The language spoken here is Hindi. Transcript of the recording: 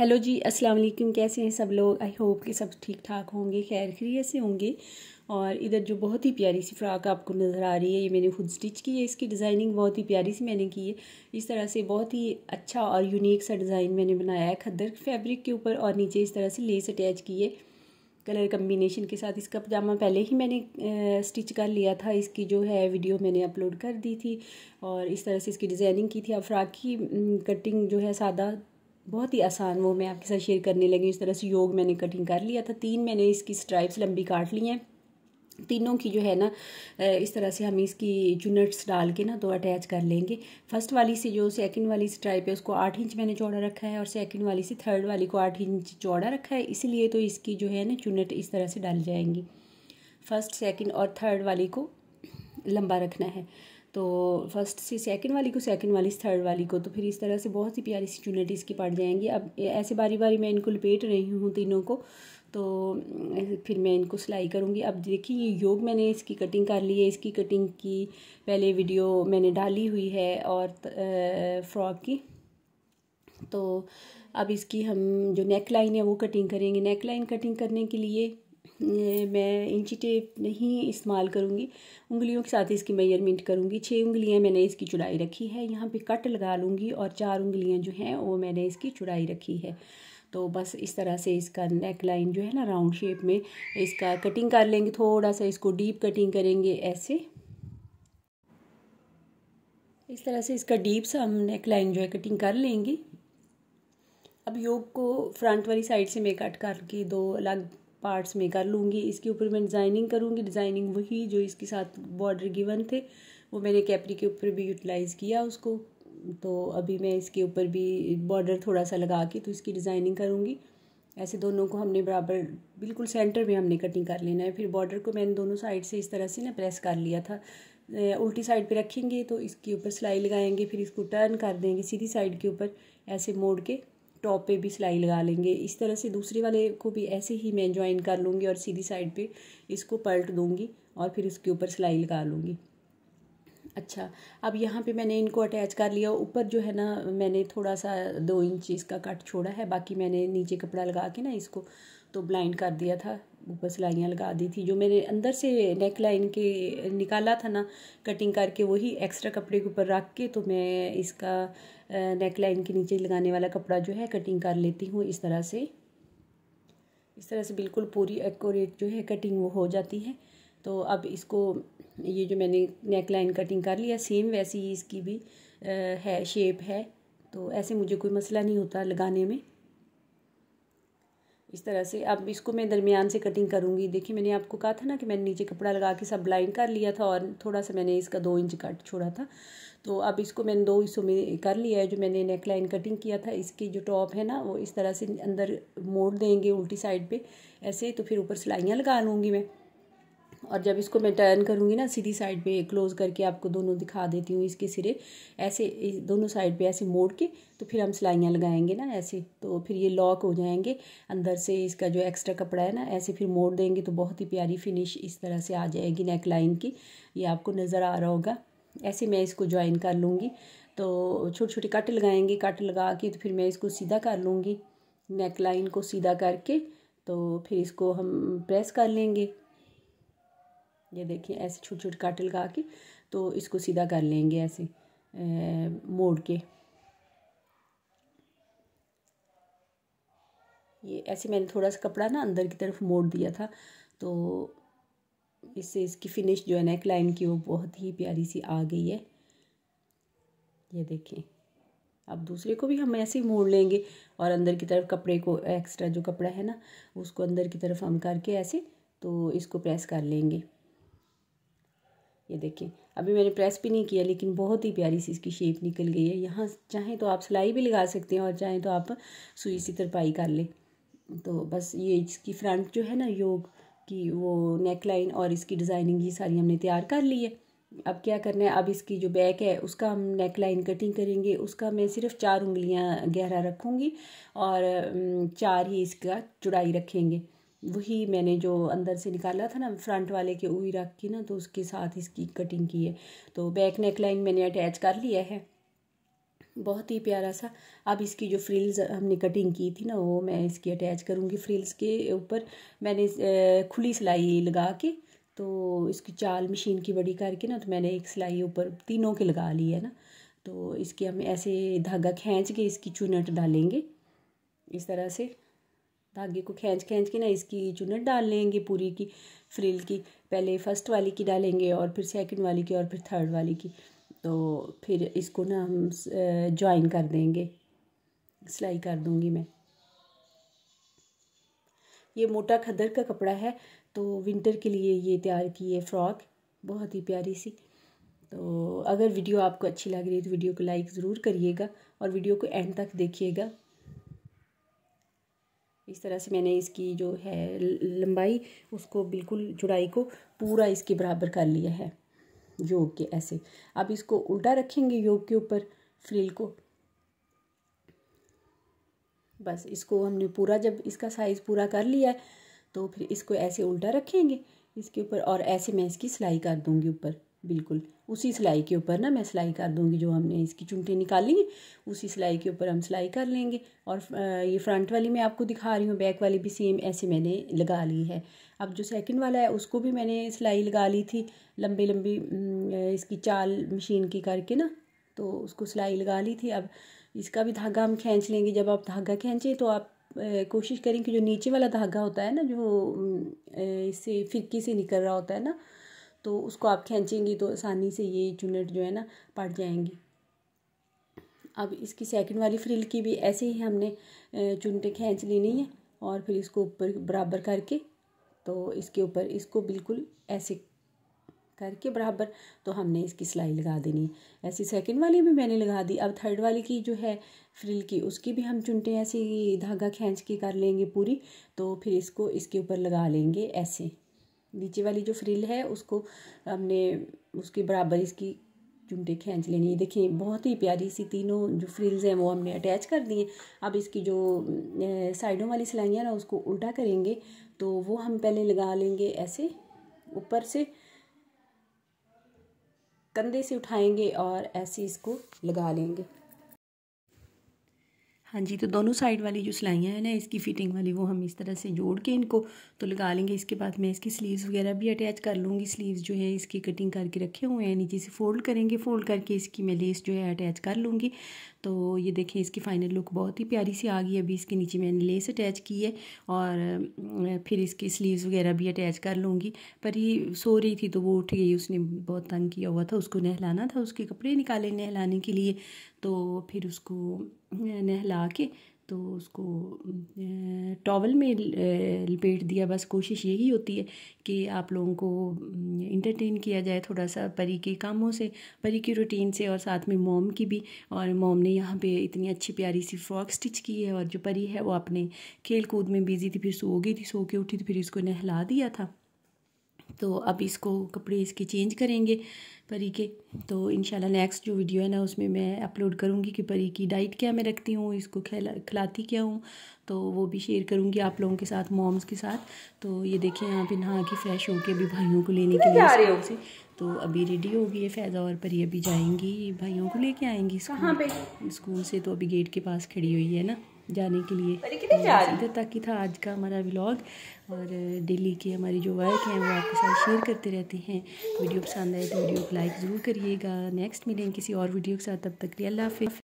हेलो जी अस्सलाम वालेकुम कैसे हैं सब लोग आई होप कि सब ठीक ठाक होंगे खैर खैरियत से होंगे और इधर जो बहुत ही प्यारी सी फ़्राक आपको नज़र आ रही है ये मैंने खुद स्टिच की है इसकी डिज़ाइनिंग बहुत ही प्यारी सी मैंने की है इस तरह से बहुत ही अच्छा और यूनिक सा डिज़ाइन मैंने बनाया है खद्दर फैब्रिक के ऊपर और नीचे इस तरह से लेस अटैच की है कलर कम्बिनेशन के साथ इसका पजामा पहले ही मैंने स्टिच कर लिया था इसकी जो है वीडियो मैंने अपलोड कर दी थी और इस तरह से इसकी डिज़ाइनिंग की थी अब फ्राक की कटिंग जो है सादा बहुत ही आसान वो मैं आपके साथ शेयर करने लगी इस तरह से योग मैंने कटिंग कर लिया था तीन मैंने इसकी स्ट्राइप्स लंबी काट ली हैं तीनों की जो है ना इस तरह से हम इसकी चुनट्स डाल के ना तो अटैच कर लेंगे फर्स्ट वाली से जो सेकंड वाली स्ट्राइप है उसको आठ इंच मैंने चौड़ा रखा है और सेकंड वाली से थर्ड वाली को आठ इंच चौड़ा रखा है इसलिए तो इसकी जो है ना चुनट इस तरह से डाल जाएंगी फर्स्ट सेकंड और थर्ड वाली को लंबा रखना है तो फर्स्ट से सेकंड वाली को सेकंड वाली से थर्ड वाली को तो फिर इस तरह से बहुत सी प्यारी सी चुनरी इसकी पड़ जाएंगी अब ऐसे बारी बारी मैं इनको लपेट रही हूँ तीनों को तो फिर मैं इनको सिलाई करूँगी अब देखिए ये योग मैंने इसकी कटिंग कर ली है इसकी कटिंग की पहले वीडियो मैंने डाली हुई है और फ्रॉक की तो अब इसकी हम जो नेक लाइन है वो कटिंग करेंगे नेक लाइन कटिंग करने के लिए मैं इंची टेप नहीं इस्तेमाल करूँगी उंगलियों के साथ इसकी मेजरमेंट करूँगी छः उंगलियाँ मैंने इसकी चुड़ाई रखी है यहाँ पे कट लगा लूँगी और चार उंगलियाँ जो हैं वो मैंने इसकी चुड़ाई रखी है तो बस इस तरह से इसका नेक लाइन जो है ना राउंड शेप में इसका कटिंग कर लेंगे थोड़ा सा इसको डीप कटिंग करेंगे ऐसे इस तरह से इसका डीप सा हम नेक लाइन जो है कटिंग कर लेंगे अब योग को फ्रंट वाली साइड से मैं कट करके दो अलग पार्ट्स में कर लूँगी इसके ऊपर मैं डिज़ाइनिंग करूँगी डिज़ाइनिंग वही जो इसके साथ बॉर्डर गिवन थे वो मैंने कैपरी के ऊपर भी यूटिलाइज़ किया उसको तो अभी मैं इसके ऊपर भी बॉर्डर थोड़ा सा लगा के तो इसकी डिज़ाइनिंग करूँगी ऐसे दोनों को हमने बराबर बिल्कुल सेंटर में हमने कटिंग कर लेना है फिर बॉर्डर को मैंने दोनों साइड से इस तरह से ना प्रेस कर लिया था उल्टी साइड पे रखेंगे तो इसके ऊपर सिलाई लगाएंगे फिर इसको टर्न कर देंगे सीधी साइड के ऊपर ऐसे मोड़ के टॉप पे भी सिलाई लगा लेंगे इस तरह से दूसरे वाले को भी ऐसे ही मैं ज्वाइन कर लूँगी और सीधी साइड पे इसको पलट दूँगी और फिर इसके ऊपर सिलाई लगा लूँगी अच्छा अब यहाँ पे मैंने इनको अटैच कर लिया ऊपर जो है ना मैंने थोड़ा सा दो इंच इसका कट छोड़ा है बाकी मैंने नीचे कपड़ा लगा के ना इसको तो ब्लाइंड कर दिया था ऊपर सिलाइयाँ लगा दी थी जो मैंने अंदर से नेक लाइन के निकाला था ना कटिंग करके वही एक्स्ट्रा कपड़े के ऊपर रख के तो मैं इसका नेक लाइन के नीचे लगाने वाला कपड़ा जो है कटिंग कर लेती हूँ इस तरह से इस तरह से बिल्कुल पूरी एकोरेट जो है कटिंग वो हो जाती है तो अब इसको ये जो मैंने नेक लाइन कटिंग कर लिया सेम वैसी ही इसकी भी है शेप है तो ऐसे मुझे कोई मसला नहीं होता लगाने में इस तरह से अब इसको मैं दरमियान से कटिंग करूँगी देखिए मैंने आपको कहा था ना कि मैंने नीचे कपड़ा लगा के सब लाइन कर लिया था और थोड़ा सा मैंने इसका दो इंच कट छोड़ा था तो अब इसको मैंने दो हिस्सों में कर लिया है जो मैंने नेक लाइन कटिंग किया था इसकी जो टॉप है ना वो इस तरह से अंदर मोड़ देंगे उल्टी साइड पर ऐसे तो फिर ऊपर सिलाइयाँ लगा लूँगी मैं और जब इसको मैं टर्न करूँगी ना सीधी साइड पे क्लोज़ करके आपको दोनों दिखा देती हूँ इसके सिरे ऐसे दोनों साइड पे ऐसे मोड़ के तो फिर हम सिलाइयाँ लगाएंगे ना ऐसे तो फिर ये लॉक हो जाएंगे अंदर से इसका जो एक्स्ट्रा कपड़ा है ना ऐसे फिर मोड़ देंगे तो बहुत ही प्यारी फिनिश इस तरह से आ जाएगी नेक लाइन की ये आपको नज़र आ रहा होगा ऐसे मैं इसको ज्वाइन कर लूँगी तो छोटे छोटे कट लगाएंगे कट लगा के तो फिर मैं इसको सीधा कर लूँगी नेक लाइन को सीधा करके तो फिर इसको हम प्रेस कर लेंगे ये देखिए ऐसे छोटे छोटे काटे लगा के तो इसको सीधा कर लेंगे ऐसे मोड़ के ये ऐसे मैंने थोड़ा सा कपड़ा ना अंदर की तरफ मोड़ दिया था तो इससे इसकी फिनिश जो है नेक लाइन की वो बहुत ही प्यारी सी आ गई है ये देखें अब दूसरे को भी हम ऐसे ही मोड़ लेंगे और अंदर की तरफ कपड़े को एक्स्ट्रा जो कपड़ा है ना उसको अंदर की तरफ हम करके ऐसे तो इसको प्रेस कर लेंगे ये देखें अभी मैंने प्रेस भी नहीं किया लेकिन बहुत ही प्यारी सी इसकी शेप निकल गई है यहाँ चाहें तो आप सिलाई भी लगा सकते हैं और चाहें तो आप सुई सी तरपाई कर लें तो बस ये इसकी फ्रंट जो है ना योग की वो नेक लाइन और इसकी डिज़ाइनिंग ये सारी हमने तैयार कर ली है अब क्या करना है अब इसकी जो बैक है उसका हम नेक लाइन कटिंग करेंगे उसका मैं सिर्फ चार उंगलियां गहरा रखूँगी और चार ही इसका चुड़ाई रखेंगे वही मैंने जो अंदर से निकाला था ना फ्रंट वाले के उई रख के ना तो उसके साथ इसकी कटिंग की है तो बैक नेक लाइन मैंने अटैच कर लिया है बहुत ही प्यारा सा अब इसकी जो फ्रिल्स हमने कटिंग की थी ना वो मैं इसकी अटैच करूँगी फ्रिल्स के ऊपर मैंने खुली सिलाई लगा के तो इसकी चाल मशीन की बड़ी करके ना तो मैंने एक सिलाई ऊपर तीनों के लगा ली है ना तो इसकी हम ऐसे धागा खींच के इसकी चुनट डालेंगे इस तरह से धागे को खींच खींच के ना इसकी चुनट डाल लेंगे पूरी की फ्रिल की पहले फर्स्ट वाली की डालेंगे और फिर सेकंड वाली की और फिर थर्ड वाली की तो फिर इसको ना हम ज्वाइन कर देंगे सिलाई कर दूँगी मैं ये मोटा खदर का कपड़ा है तो विंटर के लिए ये तैयार की है फ्रॉक बहुत ही प्यारी सी तो अगर वीडियो आपको अच्छी लग रही है तो वीडियो को लाइक ज़रूर करिएगा और वीडियो को एंड तक देखिएगा इस तरह से मैंने इसकी जो है लंबाई उसको बिल्कुल चुड़ाई को पूरा इसके बराबर कर लिया है योग के ऐसे अब इसको उल्टा रखेंगे योग के ऊपर फ्रिल को बस इसको हमने पूरा जब इसका साइज़ पूरा कर लिया है तो फिर इसको ऐसे उल्टा रखेंगे इसके ऊपर और ऐसे मैं इसकी सिलाई कर दूंगी ऊपर बिल्कुल उसी सिलाई के ऊपर ना मैं सिलाई कर दूंगी जो हमने इसकी निकाली है उसी सिलाई के ऊपर हम सिलाई कर लेंगे और ये फ्रंट वाली मैं आपको दिखा रही हूँ बैक वाली भी सेम ऐसे मैंने लगा ली है अब जो सेकंड वाला है उसको भी मैंने सिलाई लगा ली थी लंबी लंबी इसकी चाल मशीन की करके ना तो उसको सिलाई लगा ली थी अब इसका भी धागा हम खींच लेंगे जब आप धागा खींचें तो आप कोशिश करें कि जो नीचे वाला धागा होता है ना जो इससे फिरकी से निकल रहा होता है ना तो उसको आप खींचेंगी तो आसानी से ये चुनट जो है ना पड़ जाएंगी अब इसकी सेकंड वाली फ्रिल की भी ऐसे ही हमने चुनटे खींच लेनी है और फिर इसको ऊपर बराबर करके तो इसके ऊपर इसको बिल्कुल ऐसे करके बराबर तो हमने इसकी सिलाई लगा देनी है ऐसी सेकंड वाली भी मैंने लगा दी अब थर्ड वाली की जो है फ्रिल की उसकी भी हम चुनटे ऐसे धागा खींच के कर लेंगे पूरी तो फिर इसको इसके ऊपर लगा लेंगे ऐसे नीचे वाली जो फ्रिल है उसको हमने उसकी बराबर इसकी चुनटे खींच लेनी है देखिए बहुत ही प्यारी सी तीनों जो फ्रिल्स हैं वो हमने अटैच कर दिए अब इसकी जो साइडों वाली सिलाइयाँ ना उसको उल्टा करेंगे तो वो हम पहले लगा लेंगे ऐसे ऊपर से कंधे से उठाएंगे और ऐसे इसको लगा लेंगे हाँ जी तो दोनों साइड वाली जो सिलाइयाँ हैं ना इसकी फ़िटिंग वाली वो हम इस तरह से जोड़ के इनको तो लगा लेंगे इसके बाद मैं इसकी स्लीव्स वगैरह भी अटैच कर लूँगी स्लीव्स जो है इसकी कटिंग करके रखे हुए हैं नीचे से फोल्ड करेंगे फोल्ड करके इसकी मैं लेस जो है अटैच कर लूँगी तो ये देखें इसकी फाइनल लुक बहुत ही प्यारी सी आ गई अभी इसके नीचे मैंने लेस अटैच की है और फिर इसकी स्लीव्स वगैरह भी अटैच कर लूँगी पर ये सो रही थी तो वो उठ गई उसने बहुत तंग किया हुआ था उसको नहलाना था उसके कपड़े निकाले नहलाने के लिए तो फिर उसको नहला के तो उसको टॉवल में लपेट दिया बस कोशिश यही होती है कि आप लोगों को इंटरटेन किया जाए थोड़ा सा परी के कामों से परी की रूटीन से और साथ में मोम की भी और मोम ने यहाँ पे इतनी अच्छी प्यारी सी फ्रॉक स्टिच की है और जो परी है वो अपने खेल कूद में बिजी थी फिर सो गई थी सो के उठी थी फिर इसको नहला दिया था तो अब इसको कपड़े इसके चेंज करेंगे परी के तो इन नेक्स्ट जो वीडियो है ना उसमें मैं अपलोड करूँगी कि परी की डाइट क्या मैं रखती हूँ इसको खिला खिलाती क्या हूँ तो वो भी शेयर करूँगी आप लोगों के साथ मॉम्स के साथ तो ये देखिए यहाँ पे नहा के फ्रेश होके अभी भाइयों को लेने के लिए जा रहे हो से तो अभी रेडी हो गई है फैज़ा और परी अभी जाएंगी भाइयों को ले कर आएँगी स्कूल से तो अभी गेट के पास खड़ी हुई है ना जाने के लिए इधर तक ही था आज का हमारा व्लॉग और डेली की हमारी जो वर्क है वो आपके साथ शेयर करते रहते हैं वीडियो पसंद आए तो वीडियो को लाइक ज़रूर करिएगा नेक्स्ट मिलेंगे किसी और वीडियो के साथ तब तक लिए अल्लाह हाफि